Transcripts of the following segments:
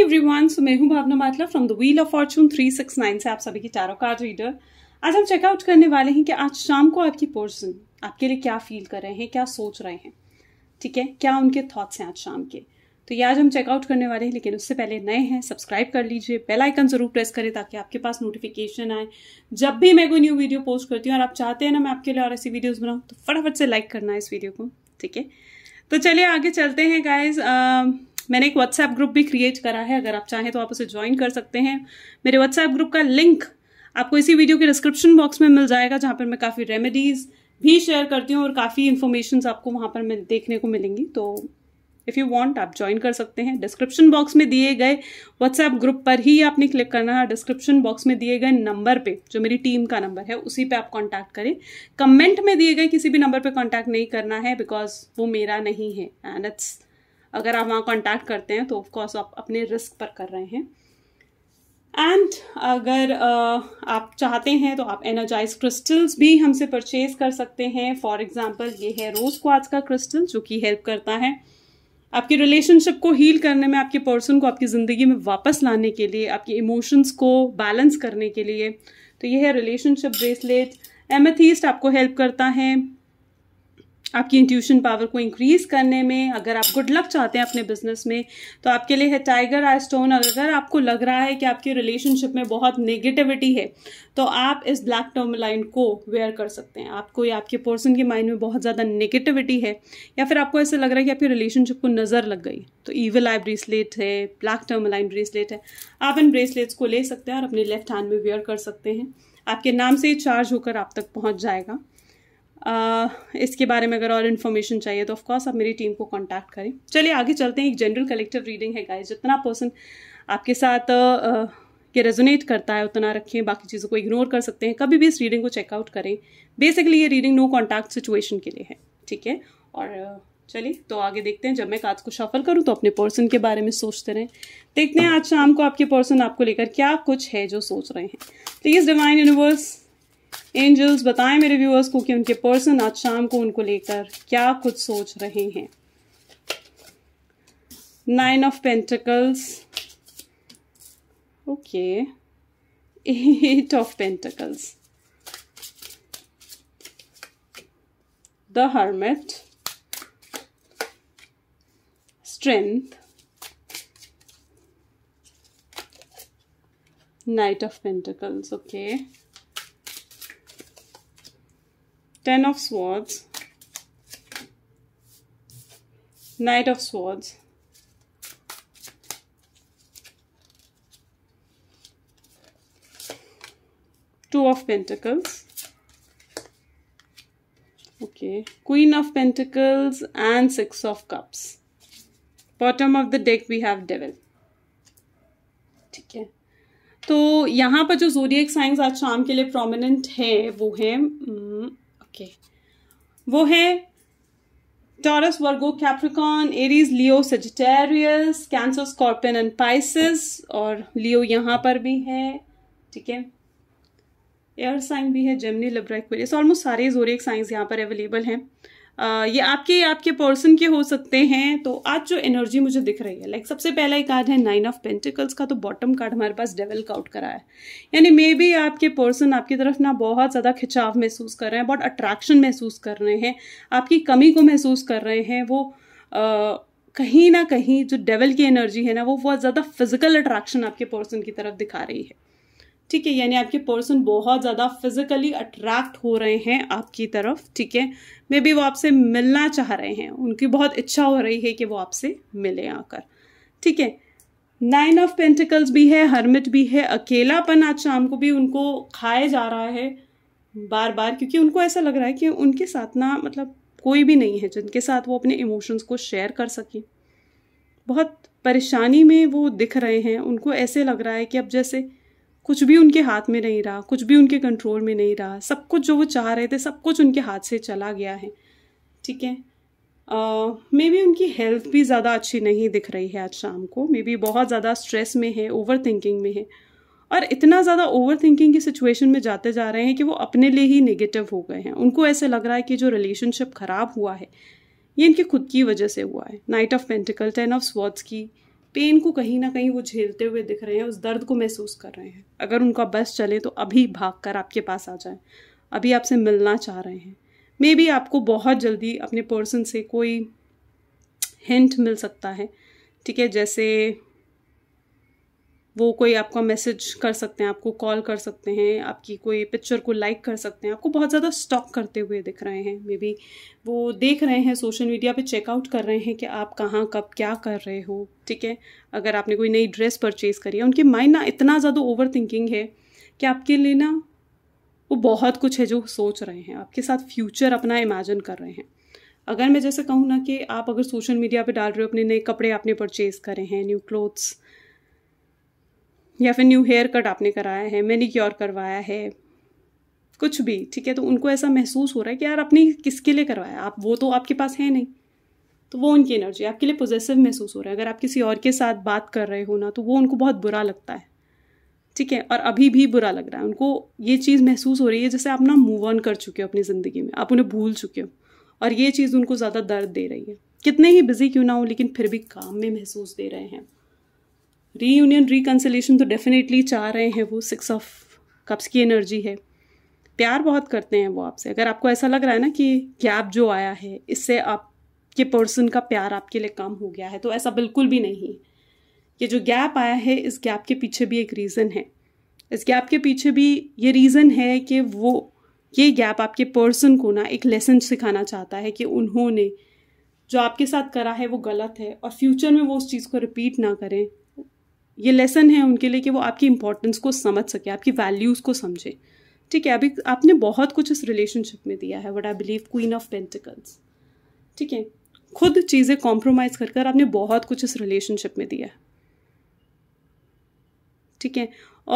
everyone so मैं हूं Bhavna Matla from the wheel of fortune 369 से आप सभी की टैरो कार्ड रीडर आज हम चेकआउट करने वाले हैं कि आज शाम को आपकी पर्सन आपके लिए क्या फील कर रहे हैं क्या सोच रहे हैं ठीक है क्या उनके थॉट्स हैं आज शाम के तो ये आज हम चेकआउट करने वाले हैं लेकिन उससे पहले नए हैं सब्सक्राइब कर लीजिए बेल आइकन जरूर प्रेस करें ताकि आपके पास नोटिफिकेशन आए जब भी मैं कोई न्यू वीडियो पोस्ट करती हूँ और आप चाहते हैं ना मैं आपके लिए और ऐसी वीडियोज बनाऊँ तो फटाफट से लाइक करना है इस वीडियो को ठीक है तो चलिए आगे चलते हैं गाइज मैंने एक व्हाट्सएप ग्रुप भी क्रिएट करा है अगर आप चाहें तो आप उसे ज्वाइन कर सकते हैं मेरे व्हाट्सएप ग्रुप का लिंक आपको इसी वीडियो के डिस्क्रिप्शन बॉक्स में मिल जाएगा जहाँ पर मैं काफ़ी रेमेडीज़ भी शेयर करती हूँ और काफ़ी इन्फॉर्मेशन आपको वहाँ पर मिल देखने को मिलेंगी तो इफ़ यू वॉन्ट आप ज्वाइन कर सकते हैं डिस्क्रिप्शन बॉक्स में दिए गए व्हाट्सएप ग्रुप पर ही आपने क्लिक करना है डिस्क्रिप्शन बॉक्स में दिए गए नंबर पे जो मेरी टीम का नंबर है उसी पे आप कॉन्टैक्ट करें कमेंट में दिए गए किसी भी नंबर पे कॉन्टैक्ट नहीं करना है बिकॉज वो मेरा नहीं है एंड इट्स अगर आप वहाँ कॉन्टैक्ट करते हैं तो ऑफकोर्स आप अपने रिस्क पर कर रहे हैं एंड अगर uh, आप चाहते हैं तो आप एनर्जाइज क्रिस्टल्स भी हमसे परचेज कर सकते हैं फॉर एग्जाम्पल ये है रोज क्वार्ट्स का क्रिस्टल जो कि हेल्प करता है आपकी रिलेशनशिप को हील करने में आपके पर्सन को आपकी ज़िंदगी में वापस लाने के लिए आपके इमोशंस को बैलेंस करने के लिए तो ये है रिलेशनशिप ब्रेसलेट एमथीस्ट आपको हेल्प करता है आपकी इंट्यूशन पावर को इंक्रीज करने में अगर आप गुड लक चाहते हैं अपने बिजनेस में तो आपके लिए है टाइगर आई स्टोन अगर आपको लग रहा है कि आपके रिलेशनशिप में बहुत नेगेटिविटी है तो आप इस ब्लैक टर्मलाइन को वेयर कर सकते हैं आपको या आपके पर्सन के माइंड में बहुत ज़्यादा नेगेटिविटी है या फिर आपको ऐसा लग रहा है कि आपकी रिलेशनशिप को नज़र लग गई तो ईवल आई ब्रेसलेट है ब्लैक टर्मलाइन ब्रेसलेट है आप इन ब्रेसलेट्स को ले सकते हैं और अपने लेफ्ट हैंड में वेयर कर सकते हैं आपके नाम से ही चार्ज होकर आप तक पहुँच जाएगा इसके बारे में अगर और इन्फॉर्मेशन चाहिए तो ऑफकोर्स आप मेरी टीम को कॉन्टैक्ट करें चलिए आगे चलते हैं एक जनरल कलेक्टिव रीडिंग है गाइस जितना पर्सन आपके साथ के रेजोनेट करता है उतना रखें बाकी चीज़ों को इग्नोर कर सकते हैं कभी भी इस रीडिंग को चेकआउट करें बेसिकली ये रीडिंग नो कॉन्टैक्ट सिचुएशन के लिए है ठीक है और चलिए तो आगे देखते हैं जब मैं कार्ड्स को शफल करूँ तो अपने पर्सन के बारे में सोचते रहें देखते हैं आज शाम को आपके पर्सन आपको लेकर क्या कुछ है जो सोच रहे हैं प्लीज़ डिवाइन यूनिवर्स एंजल्स बताएं मेरे व्यूअर्स को कि उनके पर्सन आज शाम को उनको लेकर क्या कुछ सोच रहे हैं nine of pentacles okay eight of pentacles the hermit strength knight of pentacles okay ten of swords knight of swords two of pentacles okay queen of pentacles and six of cups bottom of the deck we have devil ठीक है तो यहाँ पर जो zodiac science आज शाम के लिए प्रोमिनेंट है वो है आपके वो है Taurus Virgo Capricorn Aries Leo Sagittarius Cancer Scorpion and Pisces और लियो यहां पर भी है ठीक है एयर साइन भी है जेमनी लिब्रा ऑलमोस्ट सारे जोरिक साइंस यहाँ पर अवेलेबल हैं ये आपके आपके पर्सन के हो सकते हैं तो आज जो एनर्जी मुझे दिख रही है लाइक सबसे पहला ही कार्ड है नाइन ऑफ पेंटिकल्स का तो बॉटम कार्ड हमारे पास डेवल आउट करा है यानी मे बी आपके पर्सन आपकी तरफ ना बहुत ज़्यादा खिंचाव महसूस कर रहे हैं बहुत अट्रैक्शन महसूस कर रहे हैं आपकी कमी को महसूस कर रहे हैं वो आ, कहीं ना कहीं जो डेवल की एनर्जी है ना वो बहुत ज़्यादा फिजिकल अट्रैक्शन आपके पर्सन की तरफ दिखा रही है ठीक है यानी आपके पर्सन बहुत ज़्यादा फिजिकली अट्रैक्ट हो रहे हैं आपकी तरफ ठीक है मे बी वो आपसे मिलना चाह रहे हैं उनकी बहुत इच्छा हो रही है कि वो आपसे मिले आकर ठीक है नाइन ऑफ पेंटिकल्स भी है हर्मिट भी है अकेलापन आज शाम को भी उनको खाए जा रहा है बार बार क्योंकि उनको ऐसा लग रहा है कि उनके साथ ना मतलब कोई भी नहीं है जिनके साथ वो अपने इमोशंस को शेयर कर सकें बहुत परेशानी में वो दिख रहे हैं उनको ऐसे लग रहा है कि अब जैसे कुछ भी उनके हाथ में नहीं रहा कुछ भी उनके कंट्रोल में नहीं रहा सब कुछ जो वो चाह रहे थे सब कुछ उनके हाथ से चला गया है ठीक है मे बी उनकी हेल्थ भी ज़्यादा अच्छी नहीं दिख रही है आज शाम को मे बी बहुत ज़्यादा स्ट्रेस में है ओवर थिंकिंग में है और इतना ज़्यादा ओवर थिंकिंग की सिचुएशन में जाते जा रहे हैं कि वो अपने लिए ही नेगेटिव हो गए हैं उनको ऐसे लग रहा है कि जो रिलेशनशिप ख़राब हुआ है ये इनके खुद की वजह से हुआ है knight of pentacle ten of swords की पेन को कहीं ना कहीं वो झेलते हुए दिख रहे हैं उस दर्द को महसूस कर रहे हैं अगर उनका बस चले तो अभी भाग कर आपके पास आ जाए अभी आपसे मिलना चाह रहे हैं मे बी आपको बहुत जल्दी अपने पर्सन से कोई हिंट मिल सकता है ठीक है जैसे वो कोई आपका मैसेज कर सकते हैं आपको कॉल कर सकते हैं आपकी कोई पिक्चर को लाइक कर सकते हैं आपको बहुत ज़्यादा स्टॉक करते हुए दिख रहे हैं मे बी वो देख रहे हैं सोशल मीडिया पे चेकआउट कर रहे हैं कि आप कहाँ कब क्या कर रहे हो ठीक है अगर आपने कोई नई ड्रेस परचेज़ करी है उनके माइंड ना इतना ज़्यादा ओवर थिंकिंग है कि आपके लिए ना वो बहुत कुछ है जो सोच रहे हैं आपके साथ फ्यूचर अपना इमेजिन कर रहे हैं अगर मैं जैसे कहूँ ना कि आप अगर सोशल मीडिया पे डाल रहे हो अपने नए कपड़े आपने परचेज़ करे हैं न्यू क्लोथ्स या फिर न्यू हेयर कट आपने कराया है मैनिक्योर करवाया है कुछ भी ठीक है तो उनको ऐसा महसूस हो रहा है कि यार आपने किसके लिए करवाया आप वो तो आपके पास है नहीं तो वो उनकी एनर्जी आपके लिए पॉजिटिव महसूस हो रहा है अगर आप किसी और के साथ बात कर रहे हो ना तो वो उनको बहुत बुरा लगता है ठीक है और अभी भी बुरा लग रहा है उनको ये चीज़ महसूस हो रही है जैसे आप ना मूव ऑन कर चुके हो अपनी ज़िंदगी में आप उन्हें भूल चुके हो और ये चीज़ उनको ज़्यादा दर्द दे रही है कितने ही बिजी क्यों ना हो लेकिन फिर भी काम में महसूस दे रहे हैं री यूनियन रिकन्सलेशन तो डेफिनेटली चाह रहे हैं वो सिक्स ऑफ कप्स की एनर्जी है प्यार बहुत करते हैं वो आपसे अगर आपको ऐसा लग रहा है ना कि गैप जो आया है इससे आपके पर्सन का प्यार आपके लिए कम हो गया है तो ऐसा बिल्कुल भी नहीं ये जो गैप आया है इस गैप के पीछे भी एक रीज़न है इस गैप के पीछे भी ये रीज़न है कि वो ये गैप आपके पर्सन को ना एक लेसन सिखाना चाहता है कि उन्होंने जो आपके साथ करा है वो गलत है और फ्यूचर में वो उस चीज़ को रिपीट ना करें ये लेसन है उनके लिए कि वो आपकी इंपॉर्टेंस को समझ सके आपकी वैल्यूज़ को समझे ठीक है अभी आपने बहुत कुछ इस रिलेशनशिप में दिया है what I believe queen of pentacles ठीक है खुद चीज़ें कॉम्प्रोमाइज़ कर कर आपने बहुत कुछ इस रिलेशनशिप में दिया है ठीक है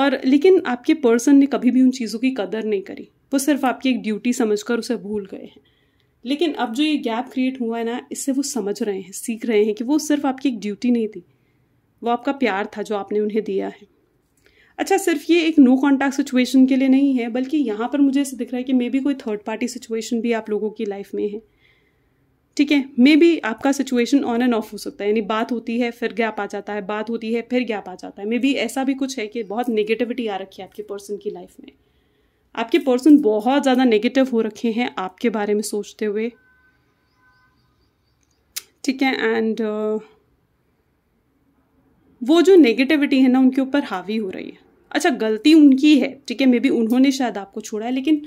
और लेकिन आपके पर्सन ने कभी भी उन चीज़ों की कदर नहीं करी वो सिर्फ आपकी एक ड्यूटी समझकर उसे भूल गए हैं लेकिन अब जो ये गैप क्रिएट हुआ है ना इससे वो समझ रहे हैं सीख रहे हैं कि वो सिर्फ आपकी एक ड्यूटी नहीं थी वो आपका प्यार था जो आपने उन्हें दिया है अच्छा सिर्फ ये एक नो कॉन्टैक्ट सिचुएशन के लिए नहीं है बल्कि यहाँ पर मुझे ऐसे दिख रहा है कि मे बी कोई थर्ड पार्टी सिचुएशन भी आप लोगों की लाइफ में है ठीक है मे बी आपका सिचुएशन ऑन एंड ऑफ हो सकता है यानी बात होती है फिर गैप आ जाता है बात होती है फिर गैप आ जाता है मे बी ऐसा भी कुछ है कि बहुत नेगेटिविटी आ रखी है आपके पर्सन की लाइफ में आपके पर्सन बहुत ज़्यादा नेगेटिव हो रखे हैं आपके बारे में सोचते हुए ठीक है एंड uh, वो जो नेगेटिविटी है ना उनके ऊपर हावी हो रही है अच्छा गलती उनकी है ठीक है मे बी उन्होंने शायद आपको छोड़ा है लेकिन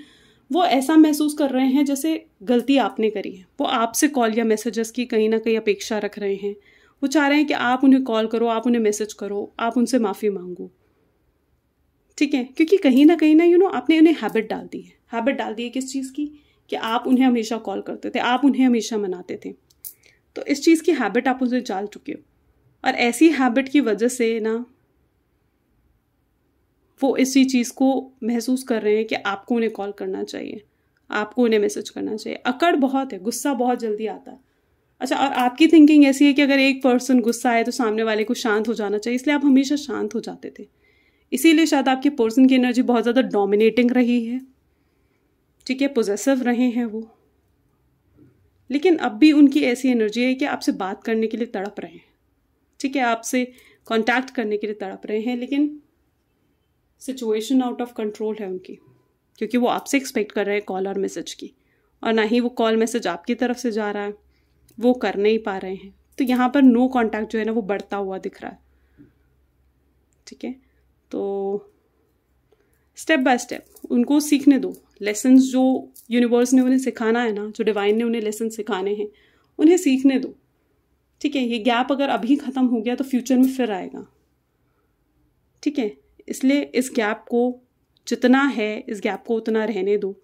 वो ऐसा महसूस कर रहे हैं जैसे गलती आपने करी है वो आपसे कॉल या मैसेजेस की कहीं ना कहीं अपेक्षा रख रहे हैं वो चाह रहे हैं कि आप उन्हें कॉल करो आप उन्हें मैसेज करो आप उनसे माफ़ी मांगो ठीक है क्योंकि कहीं ना कहीं ना यू नो आपने उन्हें हैबिट डाल दी है हैबिट डाल दी है किस चीज़ की कि आप उन्हें हमेशा कॉल करते थे आप उन्हें हमेशा मनाते थे तो इस चीज़ की हैबिट आप उसे डाल चुके हो और ऐसी हैबिट की वजह से ना वो इसी चीज़ को महसूस कर रहे हैं कि आपको उन्हें कॉल करना चाहिए आपको उन्हें मैसेज करना चाहिए अकड़ बहुत है गुस्सा बहुत जल्दी आता है अच्छा और आपकी थिंकिंग ऐसी है कि अगर एक पर्सन गुस्सा आए तो सामने वाले को शांत हो जाना चाहिए इसलिए आप हमेशा शांत हो जाते थे इसीलिए शायद आपके पर्सन की एनर्जी बहुत ज़्यादा डोमिनेटिंग रही है ठीक है पोजेसिव रहे हैं वो लेकिन अब भी उनकी ऐसी एनर्जी है कि आपसे बात करने के लिए तड़प रहे हैं ठीक है आपसे कॉन्टैक्ट करने के लिए तड़प रहे हैं लेकिन सिचुएशन आउट ऑफ कंट्रोल है उनकी क्योंकि वो आपसे एक्सपेक्ट कर रहे हैं कॉल और मैसेज की और ना ही वो कॉल मैसेज आपकी तरफ से जा रहा है वो कर नहीं पा रहे हैं तो यहाँ पर नो कॉन्टैक्ट जो है ना वो बढ़ता हुआ दिख रहा है ठीक है तो स्टेप बाय स्टेप उनको सीखने दो लेसन्स जो यूनिवर्स ने उन्हें सिखाना है ना जो डिवाइन ने उन्हें लेसन सिखाने हैं उन्हें सीखने दो ठीक है ये गैप अगर अभी ख़त्म हो गया तो फ्यूचर में फिर आएगा ठीक है इसलिए इस गैप को जितना है इस गैप को उतना रहने दो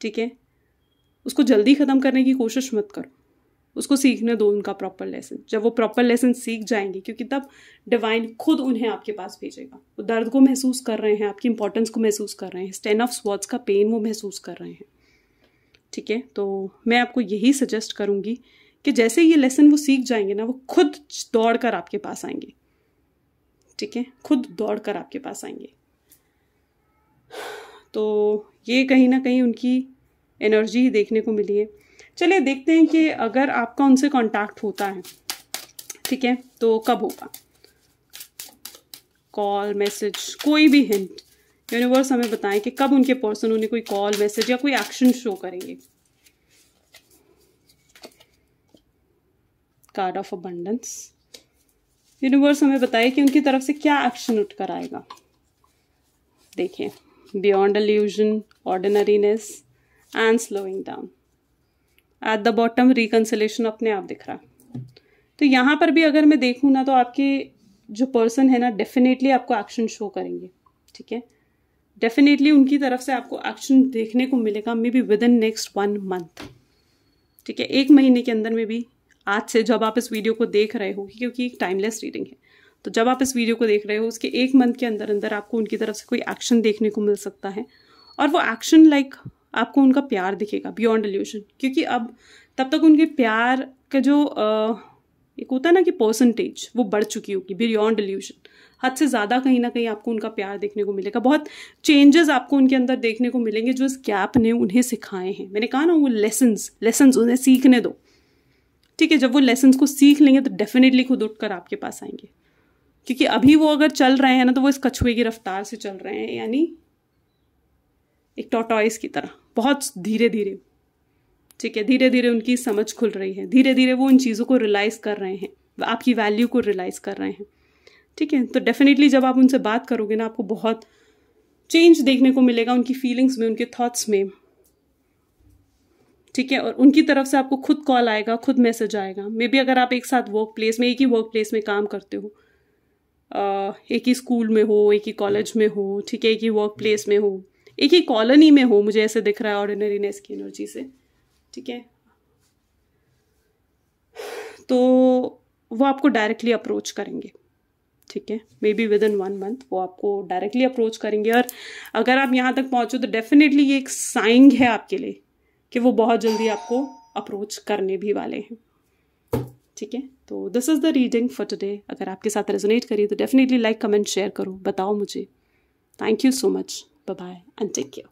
ठीक है उसको जल्दी ख़त्म करने की कोशिश मत करो उसको सीखने दो उनका प्रॉपर लेसन जब वो प्रॉपर लेसन सीख जाएंगे क्योंकि तब डिवाइन खुद उन्हें आपके पास भेजेगा वो दर्द को महसूस कर रहे हैं आपकी इंपॉर्टेंस को महसूस कर रहे हैं स्टेन ऑफ स्वर्ड्स का पेन वो महसूस कर रहे हैं ठीक है तो मैं आपको यही सजेस्ट करूँगी कि जैसे ये लेसन वो सीख जाएंगे ना वो खुद दौड़ कर आपके पास आएंगे ठीक है खुद दौड़ कर आपके पास आएंगे तो ये कहीं ना कहीं उनकी एनर्जी ही देखने को मिली है चलिए देखते हैं कि अगर आपका उनसे कांटेक्ट होता है ठीक है तो कब होगा कॉल मैसेज कोई भी हिंट यूनिवर्स हमें बताएं कि कब उनके पर्सन उन्हें कोई कॉल मैसेज या कोई एक्शन शो करेंगे कार्ड ऑफ अबंडेंस यूनिवर्स हमें बताए कि उनकी तरफ से क्या एक्शन उठ कर आएगा देखिए beyond illusion ordinariness and slowing down at the bottom reconciliation अपने आप दिख रहा तो यहाँ पर भी अगर मैं देखूँ ना तो आपके जो पर्सन है ना डेफिनेटली आपको एक्शन शो करेंगे ठीक है डेफिनेटली उनकी तरफ से आपको एक्शन देखने को मिलेगा maybe within next one month ठीक है एक महीने के अंदर में भी आज से जब आप इस वीडियो को देख रहे हो क्योंकि एक टाइमलेस रीडिंग है तो जब आप इस वीडियो को देख रहे हो उसके एक मंथ के अंदर अंदर आपको उनकी तरफ से कोई एक्शन देखने को मिल सकता है और वो एक्शन लाइक आपको उनका प्यार दिखेगा बियॉन्ड एल्यूशन क्योंकि अब तब तक उनके प्यार का जो आ, एक होता है ना कि परसेंटेज वो बढ़ चुकी होगी बियॉन्ड एल्यूशन हद से ज़्यादा कहीं ना कहीं आपको उनका प्यार देखने को मिलेगा बहुत चेंजेस आपको उनके अंदर देखने को मिलेंगे जो इस गैप ने उन्हें सिखाए हैं मैंने कहा ना वो लेसन्स लेसन्स उन्हें सीखने दो ठीक है जब वो लेसन को सीख लेंगे तो डेफिनेटली खुद उठ कर आपके पास आएंगे क्योंकि अभी वो अगर चल रहे हैं ना तो वो इस कछुए की रफ्तार से चल रहे हैं यानी एक टॉटॉइस की तरह बहुत धीरे धीरे ठीक है धीरे धीरे उनकी समझ खुल रही है धीरे धीरे वो उन चीज़ों को रियलाइज़ कर रहे हैं आपकी वैल्यू को रियलाइज़ कर रहे हैं ठीक है तो डेफिनेटली जब आप उनसे बात करोगे ना आपको बहुत चेंज देखने को मिलेगा उनकी फीलिंग्स में उनके थॉट्स में ठीक है और उनकी तरफ से आपको खुद कॉल आएगा खुद मैसेज आएगा मे बी अगर आप एक साथ वर्क प्लेस में एक ही वर्क प्लेस में काम करते हो एक ही स्कूल में हो एक ही कॉलेज में हो ठीक है एक ही वर्क प्लेस में हो एक ही कॉलोनी में हो मुझे ऐसे दिख रहा है ऑर्डिनरीनेस की एनर्जी से ठीक है तो वो आपको डायरेक्टली अप्रोच करेंगे ठीक है maybe within one month वो आपको डायरेक्टली अप्रोच करेंगे और अगर आप यहाँ तक पहुँचो तो डेफिनेटली ये एक साइंग है आपके लिए कि वो बहुत जल्दी आपको अप्रोच करने भी वाले हैं ठीक है तो this is the reading for today अगर आपके साथ रेजोनेट करिए तो डेफिनेटली लाइक कमेंट शेयर करो बताओ मुझे thank you so much bye and take care